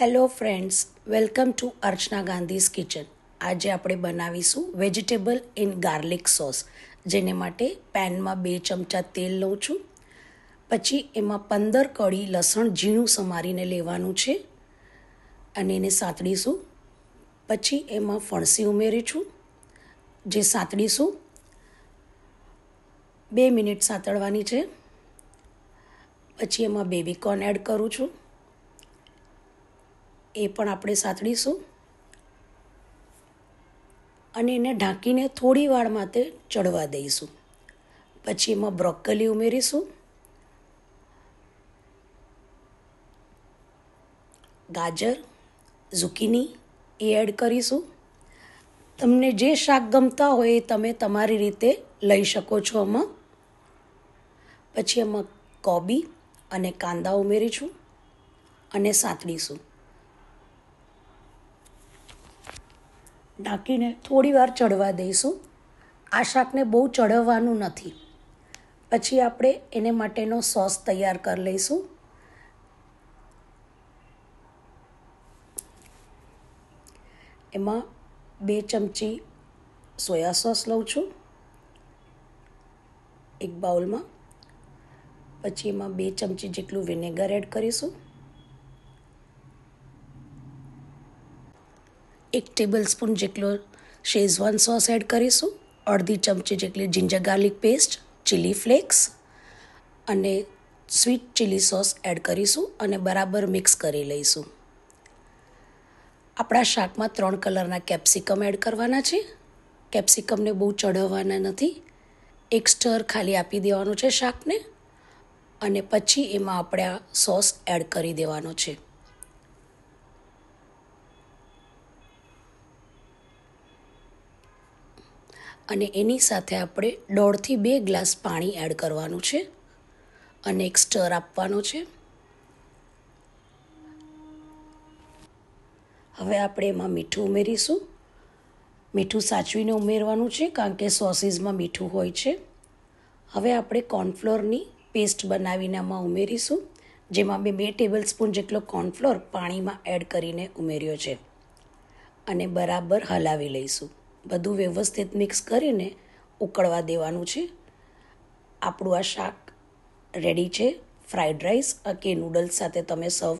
hello friends welcome to Archana Gandhi's kitchen આજે આપણે બનાવીશું વેજીટેબલ ઇન ગાર્લિક સોસ જેને માટે પેનમાં બે ચમચા તેલ લઉં છું પછી એમાં પંદર કળી લસણ ઝીણું સમારીને લેવાનું છે અને એને સાતડીશું પછી એમાં ફણસી ઉમેરીશું જે સાતડીશું બે મિનિટ સાંતળવાની છે પછી એમાં બેબીકોર્ન એડ કરું છું એ પણ આપણે સાતડીશું અને એને ઢાંકીને થોડી વાર માટે ચડવા દઈશું પછી એમાં બ્રોકલી ઉમેરીશું ગાજર ઝુકીની એ એડ કરીશું તમને જે શાક ગમતા હોય એ તમે તમારી રીતે લઈ શકો છો આમાં પછી એમાં કોબી અને કાંદા ઉમેરીશું અને સાંતળીશું નાખીને વાર ચડવા દઈશું આ શાકને બહુ ચડવવાનું નથી પછી આપણે એને માટેનો સોસ તૈયાર કરી લઈશું એમાં બે ચમચી સોયા સોસ લઉં છું એક બાઉલમાં પછી એમાં બે ચમચી જેટલું વિનેગર એડ કરીશું એક ટેબલ સ્પૂન જેટલો શેઝવાન સોસ એડ કરીશું અડધી ચમચી જેટલી ginger garlic paste chilli flakes અને સ્વીટ ચીલી સોસ એડ કરીશું અને બરાબર મિક્સ કરી લઈશું આપણા શાકમાં ત્રણ કલરના કેપ્સિકમ એડ કરવાના છે કેપ્સિકમને બહુ ચઢવવાના નથી એક સ્ટર ખાલી આપી દેવાનું છે શાકને અને પછી એમાં આપણે આ સોસ એડ કરી દેવાનો છે અને એની સાથે આપણે દોઢથી બે ગ્લાસ પાણી એડ કરવાનું છે અને એક સ્ટર આપવાનો છે હવે આપણે એમાં મીઠું ઉમેરીશું મીઠું સાચવીને ઉમેરવાનું છે કારણ કે સોસીસમાં મીઠું હોય છે હવે આપણે કોર્નફ્લોરની પેસ્ટ બનાવીને આમાં ઉમેરીશું જેમાં મેં બે ટેબલ સ્પૂન જેટલો કોર્નફ્લોર પાણીમાં એડ કરીને ઉમેર્યો છે અને બરાબર હલાવી લઈશું બધું વ્યવસ્થિત મિક્સ કરીને ઉકળવા દેવાનું છે આપણું આ શાક રેડી છે ફ્રાઈડ રાઈસ કે નૂડલ્સ સાથે તમે સર્વ